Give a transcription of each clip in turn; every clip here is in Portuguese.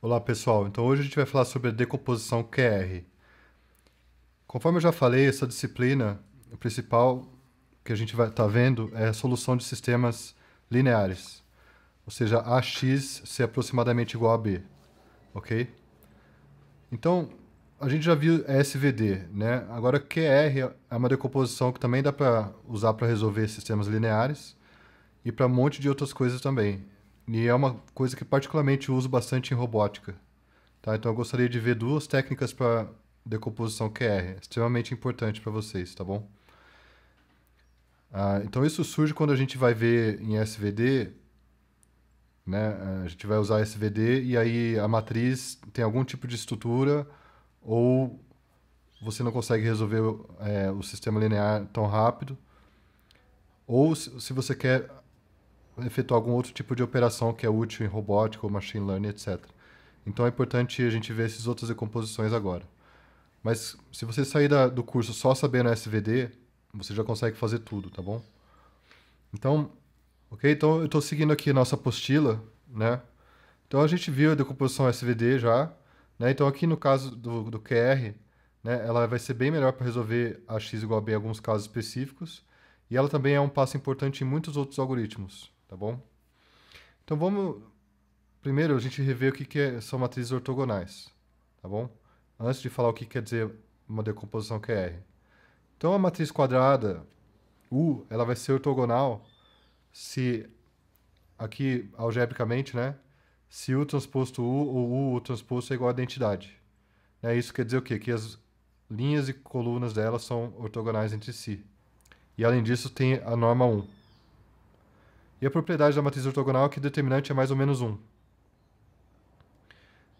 Olá pessoal, então hoje a gente vai falar sobre a decomposição QR. Conforme eu já falei, essa disciplina, principal que a gente vai estar tá vendo é a solução de sistemas lineares, ou seja, AX ser aproximadamente igual a B, ok? Então, a gente já viu SVD, né? Agora QR é uma decomposição que também dá para usar para resolver sistemas lineares e para um monte de outras coisas também. E é uma coisa que particularmente uso bastante em robótica. Tá? Então eu gostaria de ver duas técnicas para decomposição QR, é extremamente importante para vocês, tá bom? Ah, então isso surge quando a gente vai ver em SVD, né? A gente vai usar SVD e aí a matriz tem algum tipo de estrutura ou você não consegue resolver é, o sistema linear tão rápido. Ou se você quer efetuar algum outro tipo de operação que é útil em robótica ou machine learning, etc. Então é importante a gente ver essas outras decomposições agora. Mas se você sair da, do curso só sabendo SVD, você já consegue fazer tudo, tá bom? Então, ok? Então eu estou seguindo aqui nossa apostila, né? Então a gente viu a decomposição SVD já, né? Então aqui no caso do, do QR, né? Ela vai ser bem melhor para resolver a x igual a b em alguns casos específicos. E ela também é um passo importante em muitos outros algoritmos tá bom? Então vamos primeiro a gente rever o que, que é, são matrizes ortogonais, tá bom? Antes de falar o que quer dizer uma decomposição QR. É então a matriz quadrada U, ela vai ser ortogonal se aqui algebricamente, né? Se U transposto U ou U transposto é igual à identidade. é Isso quer dizer o quê? Que as linhas e colunas dela são ortogonais entre si. E além disso tem a norma 1. E a propriedade da matriz ortogonal é que o determinante é mais ou menos 1.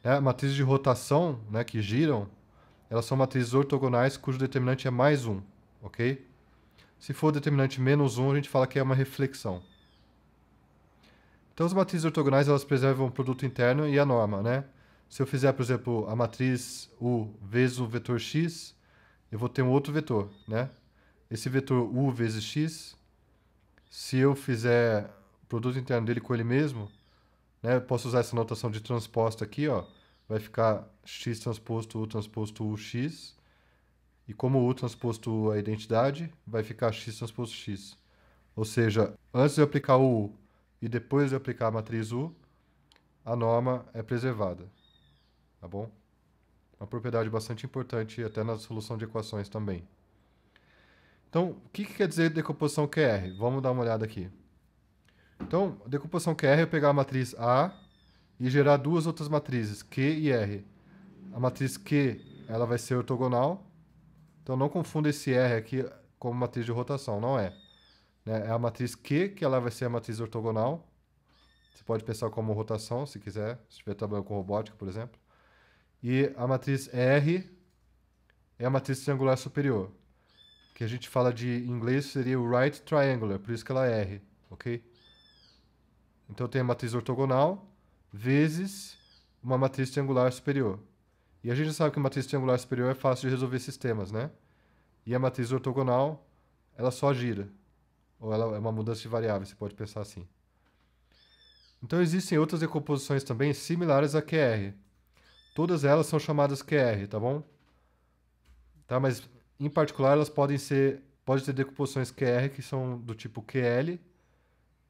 Né? Matrizes de rotação, né, que giram, elas são matrizes ortogonais cujo determinante é mais 1, ok? Se for determinante menos 1, a gente fala que é uma reflexão. Então, as matrizes ortogonais, elas preservam o produto interno e a norma, né? Se eu fizer, por exemplo, a matriz U vezes o vetor X, eu vou ter um outro vetor, né? Esse vetor U vezes X se eu fizer produto interno dele com ele mesmo, né, eu posso usar essa notação de transposta aqui, ó, vai ficar x transposto u transposto u x, e como u transposto u é a identidade, vai ficar x transposto x. Ou seja, antes de eu aplicar o u e depois de eu aplicar a matriz u, a norma é preservada, tá bom? Uma propriedade bastante importante até na solução de equações também. Então, o que, que quer dizer decomposição QR? Vamos dar uma olhada aqui. Então, decomposição QR é pegar a matriz A e gerar duas outras matrizes, Q e R. A matriz Q ela vai ser ortogonal, então não confunda esse R aqui como matriz de rotação, não é. Né? É a matriz Q que ela vai ser a matriz ortogonal. Você pode pensar como rotação, se quiser, se estiver trabalhando com robótica, por exemplo. E a matriz R é a matriz triangular superior que a gente fala de inglês seria o right triangular, por isso que ela é R, ok? Então tem a matriz ortogonal vezes uma matriz triangular superior. E a gente sabe que a matriz triangular superior é fácil de resolver sistemas, né? E a matriz ortogonal, ela só gira. Ou ela é uma mudança de variável, você pode pensar assim. Então existem outras decomposições também similares à QR. Todas elas são chamadas QR, tá bom? Tá, mas em particular, elas podem ser pode ter decomposições QR que são do tipo QL,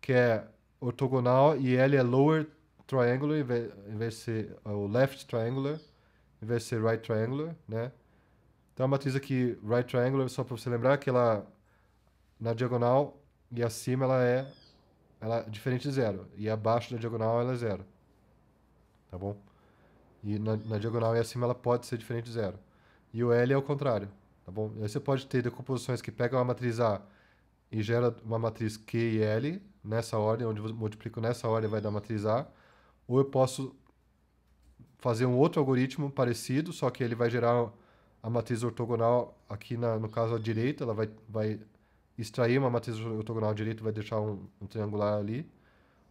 que é ortogonal e L é lower triangular em vez de ser é, o left triangular, em vez de ser right triangular, né? Então é a matriz aqui right triangular só para você lembrar que ela na diagonal e acima ela é ela é diferente de zero e abaixo da diagonal ela é zero, tá bom? E na, na diagonal e acima ela pode ser diferente de zero. E o L é o contrário. Tá bom? Aí você pode ter decomposições que pegam a matriz A e gera uma matriz Q e L nessa ordem, onde eu multiplico nessa ordem vai dar a matriz A. Ou eu posso fazer um outro algoritmo parecido, só que ele vai gerar a matriz ortogonal aqui, na, no caso, à direita. Ela vai, vai extrair uma matriz ortogonal à direita vai deixar um, um triangular ali.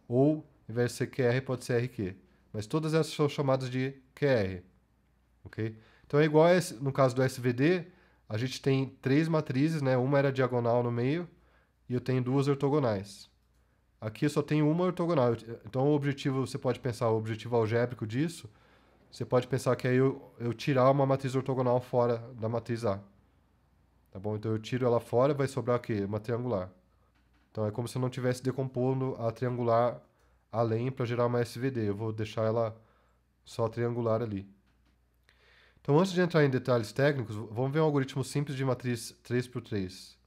Ou, em vez de ser QR, pode ser RQ. Mas todas essas são chamadas de QR. ok? Então é igual esse, no caso do SVD, a gente tem três matrizes, né? Uma era diagonal no meio e eu tenho duas ortogonais. Aqui eu só tenho uma ortogonal. Então o objetivo, você pode pensar, o objetivo algébrico disso, você pode pensar que é eu, eu tirar uma matriz ortogonal fora da matriz A. Tá bom? Então eu tiro ela fora, vai sobrar o quê? Uma triangular. Então é como se eu não estivesse decompondo a triangular além para gerar uma SVD. Eu vou deixar ela só triangular ali. Então, antes de entrar em detalhes técnicos, vamos ver um algoritmo simples de matriz 3 por 3.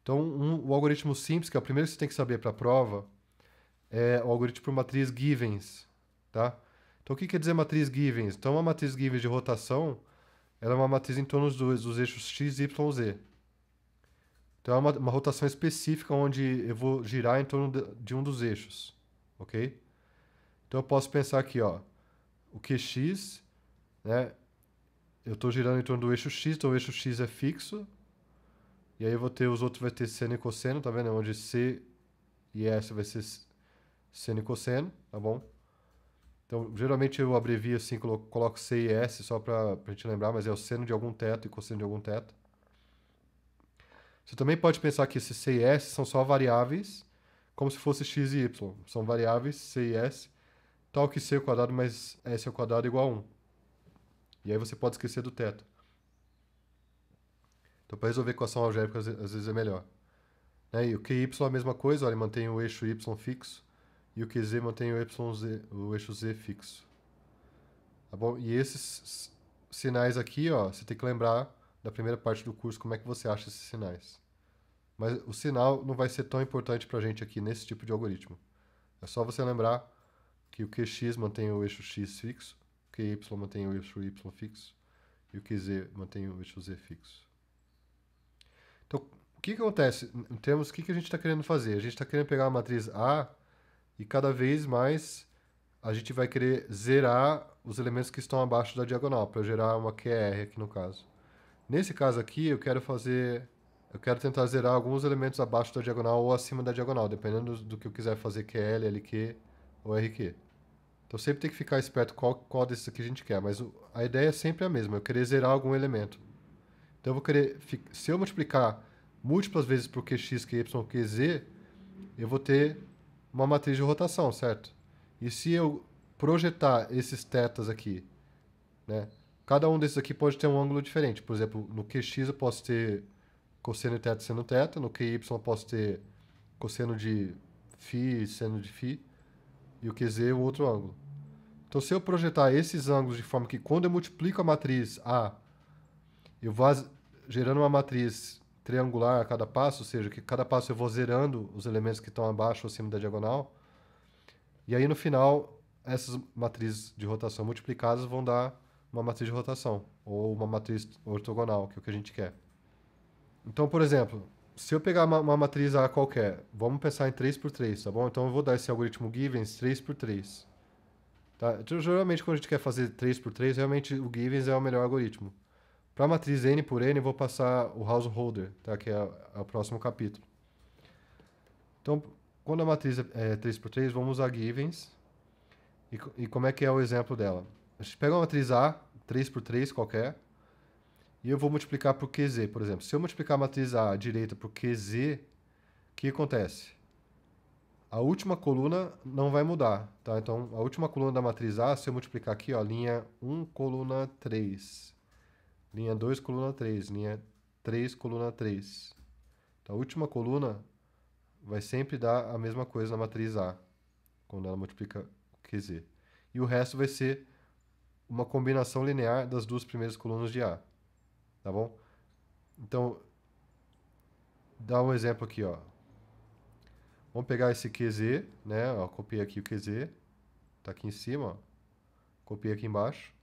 Então, um, o algoritmo simples, que é o primeiro que você tem que saber para a prova, é o algoritmo por matriz Givens. Tá? Então, o que quer dizer matriz Givens? Então, uma matriz Givens de rotação ela é uma matriz em torno dos, dos eixos x, y, z. Então, é uma, uma, rotação específica onde eu vou girar em torno de, de um dos eixos. Ok? Então, eu posso pensar aqui, ó, o QX, né, eu estou girando em torno do eixo X, então o eixo X é fixo. E aí eu vou ter os outros, vai ter seno e cosseno, tá vendo? É onde C e S vai ser seno e cosseno, tá bom? Então, geralmente eu abrevio assim, coloco C e S só para a gente lembrar, mas é o seno de algum teto e cosseno de algum teto. Você também pode pensar que esses C e S são só variáveis, como se fosse x e y. São variáveis C e S, tal que C ao quadrado mais S ao quadrado é igual a 1. E aí você pode esquecer do teto. Então, para resolver equação algébrica, às vezes é melhor. Né? E o QY é a mesma coisa, ele mantém o eixo Y fixo e o QZ mantém o, YZ, o eixo Z fixo. Tá bom? E esses sinais aqui, ó, você tem que lembrar da primeira parte do curso como é que você acha esses sinais. Mas o sinal não vai ser tão importante para a gente aqui nesse tipo de algoritmo. É só você lembrar que o QX mantém o eixo X fixo é y mantém o eixo Y fixo e o QZ é mantém o eixo Z fixo. Então, o que, que acontece? Em termos, o que, que a gente está querendo fazer? A gente está querendo pegar a matriz A e cada vez mais a gente vai querer zerar os elementos que estão abaixo da diagonal para gerar uma QR aqui no caso. Nesse caso aqui, eu quero fazer... Eu quero tentar zerar alguns elementos abaixo da diagonal ou acima da diagonal, dependendo do, do que eu quiser fazer QL, LQ ou RQ. Então sempre tem que ficar esperto qual, qual desses aqui a gente quer. Mas o, a ideia é sempre a mesma, eu querer zerar algum elemento. Então eu vou querer, se eu multiplicar múltiplas vezes por QX, QY, QZ, eu vou ter uma matriz de rotação, certo? E se eu projetar esses tetas aqui, né? Cada um desses aqui pode ter um ângulo diferente. Por exemplo, no QX eu posso ter cosseno de teta seno teta, no QY eu posso ter cosseno de φ seno de φ, e o QZ o outro ângulo. Então, se eu projetar esses ângulos de forma que quando eu multiplico a matriz A, eu vou gerando uma matriz triangular a cada passo, ou seja, que cada passo eu vou zerando os elementos que estão abaixo ou acima da diagonal. E aí, no final, essas matrizes de rotação multiplicadas vão dar uma matriz de rotação, ou uma matriz ortogonal, que é o que a gente quer. Então, por exemplo, se eu pegar uma, uma matriz A qualquer, vamos pensar em 3 por 3, tá bom? Então eu vou dar esse algoritmo Givens 3 por 3. Tá? Então, geralmente, quando a gente quer fazer 3 por 3 realmente o Givens é o melhor algoritmo. Para a matriz N por N, eu vou passar o householder, tá? que é, a, é o próximo capítulo. Então, quando a matriz é 3 é por 3 vamos usar Givens. E, e como é que é o exemplo dela? A gente pega uma matriz A, 3 por 3 qualquer, e eu vou multiplicar por QZ, por exemplo. Se eu multiplicar a matriz A direita por QZ, o que acontece? a última coluna não vai mudar, tá? Então, a última coluna da matriz A, se eu multiplicar aqui, ó, linha 1, coluna 3, linha 2, coluna 3, linha 3, coluna 3. Então, a última coluna vai sempre dar a mesma coisa na matriz A, quando ela multiplica QZ. E o resto vai ser uma combinação linear das duas primeiras colunas de A, tá bom? Então, dá um exemplo aqui, ó. Vamos pegar esse QZ, né? Ó, copiei aqui o QZ. Tá aqui em cima, ó. Copiei aqui embaixo.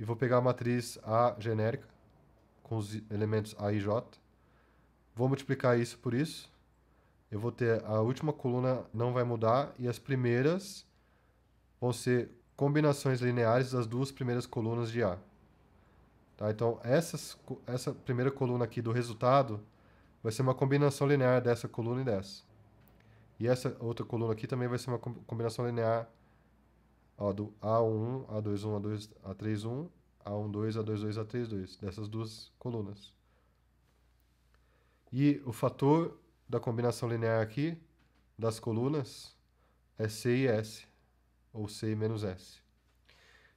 E vou pegar a matriz A genérica, com os elementos A e J. Vou multiplicar isso por isso. Eu vou ter a última coluna não vai mudar e as primeiras vão ser combinações lineares das duas primeiras colunas de A. Tá? Então, essas, essa primeira coluna aqui do resultado vai ser uma combinação linear dessa coluna e dessa. E essa outra coluna aqui também vai ser uma combinação linear ó, do A1, A21, A2, A31, A12, A22, A32, dessas duas colunas. E o fator da combinação linear aqui das colunas é C e S, ou C e menos S.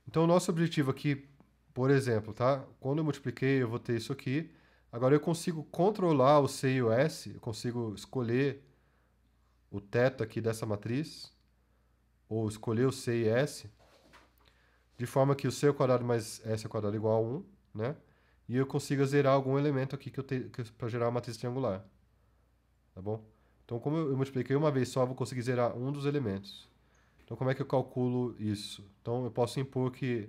Então, o nosso objetivo aqui, por exemplo, tá? quando eu multipliquei, eu vou ter isso aqui. Agora, eu consigo controlar o C e o S, eu consigo escolher o teto aqui dessa matriz, ou escolher o C e S, de forma que o C ao quadrado mais S ao quadrado é igual a 1, né? E eu consiga zerar algum elemento aqui que eu tenho para gerar uma matriz triangular. Tá bom? Então, como eu, eu multipliquei uma vez só, eu vou conseguir zerar um dos elementos. Então, como é que eu calculo isso? Então, eu posso impor que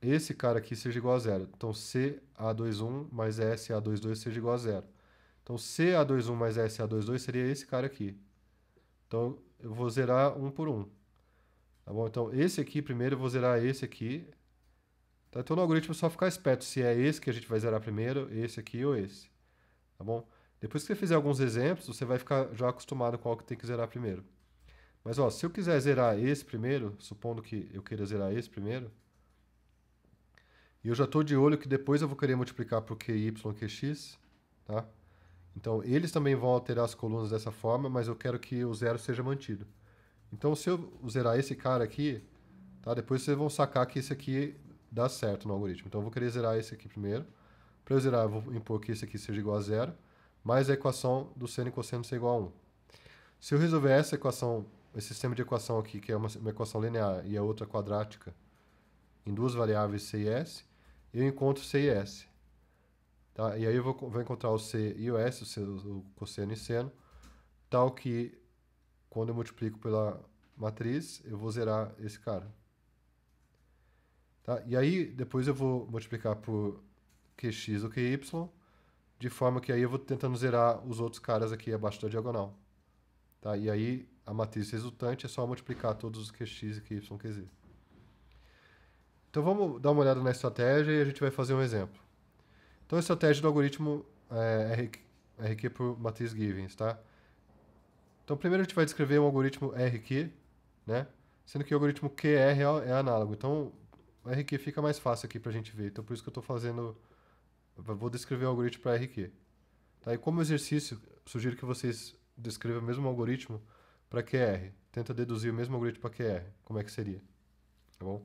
esse cara aqui seja igual a zero. Então, CA21 mais SA22 seja igual a zero. Então, CA21 mais SA22 seria esse cara aqui. Então, eu vou zerar um por um. Tá bom? Então, esse aqui primeiro, eu vou zerar esse aqui. Tá? Então, no algoritmo é só ficar esperto se é esse que a gente vai zerar primeiro, esse aqui ou esse. Tá bom? Depois que você fizer alguns exemplos, você vai ficar já acostumado com qual que tem que zerar primeiro. Mas, ó, se eu quiser zerar esse primeiro, supondo que eu queira zerar esse primeiro, e eu já estou de olho que depois eu vou querer multiplicar por QY e QX, tá? Então, eles também vão alterar as colunas dessa forma, mas eu quero que o zero seja mantido. Então, se eu zerar esse cara aqui, tá? depois vocês vão sacar que esse aqui dá certo no algoritmo. Então, eu vou querer zerar esse aqui primeiro. Para eu zerar, eu vou impor que esse aqui seja igual a zero, mais a equação do seno e cosseno ser igual a 1. Se eu resolver essa equação, esse sistema de equação aqui, que é uma, uma equação linear e a é outra quadrática, em duas variáveis C e S, eu encontro C e S. Tá? E aí eu vou, vou encontrar o C e o S, o, C, o cosseno e seno, tal que quando eu multiplico pela matriz, eu vou zerar esse cara. Tá? E aí depois eu vou multiplicar por QX ou QY, de forma que aí eu vou tentando zerar os outros caras aqui abaixo da diagonal. Tá? E aí a matriz resultante é só multiplicar todos os QX e QY, QZ. Então vamos dar uma olhada na estratégia e a gente vai fazer um exemplo. Então, a estratégia do algoritmo eh, é, RQ é por matriz Givens, tá? Então, primeiro a gente vai descrever o algoritmo RQ, né? Sendo que o algoritmo QR é, é análogo. Então, o RQ fica mais fácil aqui para a gente ver. Então, por isso que eu estou fazendo... Eu vou descrever o algoritmo para RQ. Tá? E como exercício, sugiro que vocês descrevam o mesmo algoritmo para QR. Tenta deduzir o mesmo algoritmo para QR. Como é que seria? Tá bom?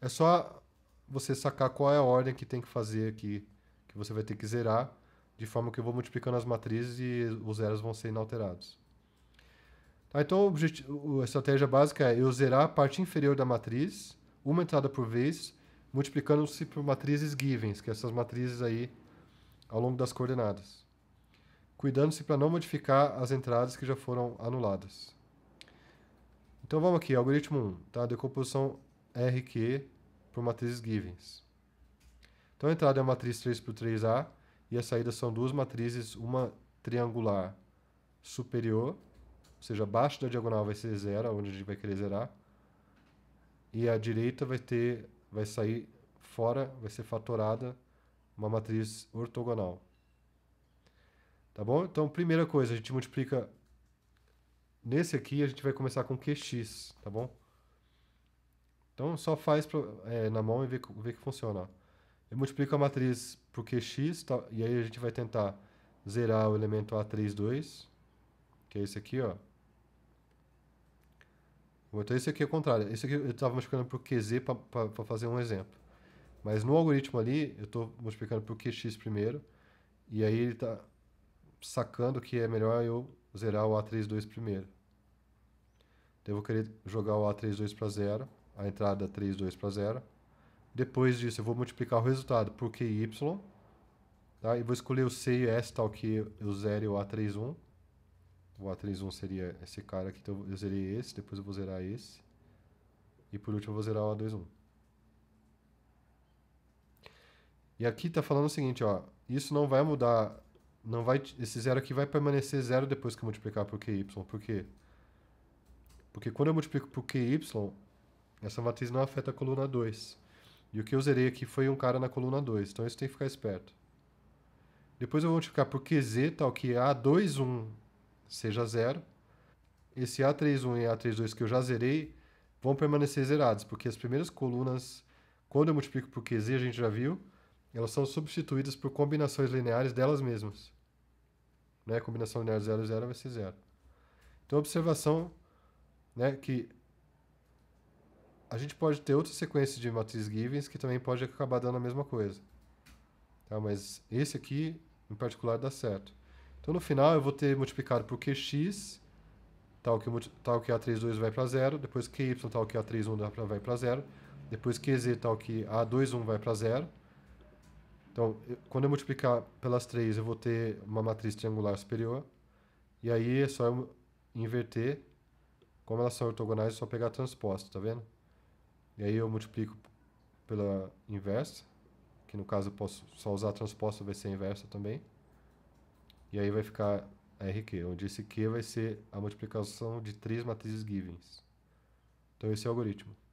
É só você sacar qual é a ordem que tem que fazer aqui que você vai ter que zerar, de forma que eu vou multiplicando as matrizes e os zeros vão ser inalterados. Tá, então, objetivo, a estratégia básica é eu zerar a parte inferior da matriz, uma entrada por vez, multiplicando-se por matrizes givens, que são é essas matrizes aí ao longo das coordenadas, cuidando-se para não modificar as entradas que já foram anuladas. Então vamos aqui, algoritmo 1, tá? decomposição RQ por matrizes givens. Então a entrada é uma matriz 3 por 3A e a saída são duas matrizes, uma triangular superior, ou seja, abaixo da diagonal vai ser zero, onde a gente vai querer zerar. E a direita vai ter vai sair fora, vai ser fatorada uma matriz ortogonal. Tá bom? Então, primeira coisa, a gente multiplica nesse aqui, a gente vai começar com QX, tá bom? Então, só faz pra, é, na mão e vê, vê que funciona. Ó. Eu multiplico a matriz por QX, tá, e aí a gente vai tentar zerar o elemento A3, 2, que é esse aqui, ó. Então esse aqui é o contrário. Esse aqui eu estava multiplicando por QZ para fazer um exemplo. Mas no algoritmo ali, eu estou multiplicando por QX primeiro, e aí ele está sacando que é melhor eu zerar o A32 primeiro. Então eu vou querer jogar o A32 para zero, a entrada 32 para zero. Depois disso, eu vou multiplicar o resultado por QY. Tá? E vou escolher o C e S tal que eu zere o A31. O A31 seria esse cara aqui, então eu zerei esse, depois eu vou zerar esse. E por último eu vou zerar o A21. E aqui está falando o seguinte, ó, isso não vai mudar, não vai, esse zero aqui vai permanecer zero depois que eu multiplicar por QY. Por quê? Porque quando eu multiplico por QY, essa matriz não afeta a coluna 2. E o que eu zerei aqui foi um cara na coluna 2, então isso tem que ficar esperto. Depois eu vou multiplicar por QZ, tal que é A21 seja zero. Esse A31 e A32 que eu já zerei vão permanecer zerados, porque as primeiras colunas, quando eu multiplico por QZ, a gente já viu, elas são substituídas por combinações lineares delas mesmas. Né? Combinação linear 0 e 0 vai ser zero. Então, observação né, que a gente pode ter outra sequência de matriz Givens que também pode acabar dando a mesma coisa. Tá? Mas esse aqui, em particular, dá certo. Então, no final, eu vou ter multiplicado por QX, tal que, tal que A32 vai para zero, depois QY tal que A31 vai para zero, depois QZ tal que A21 vai para zero. Então, eu, quando eu multiplicar pelas três, eu vou ter uma matriz triangular superior. E aí é só eu inverter. Como elas são ortogonais, é só pegar transposto, tá vendo? E aí eu multiplico pela inversa, que no caso eu posso só usar a transposta, vai ser inversa também. E aí vai ficar RQ, onde esse Q vai ser a multiplicação de três matrizes givens. Então esse é o algoritmo.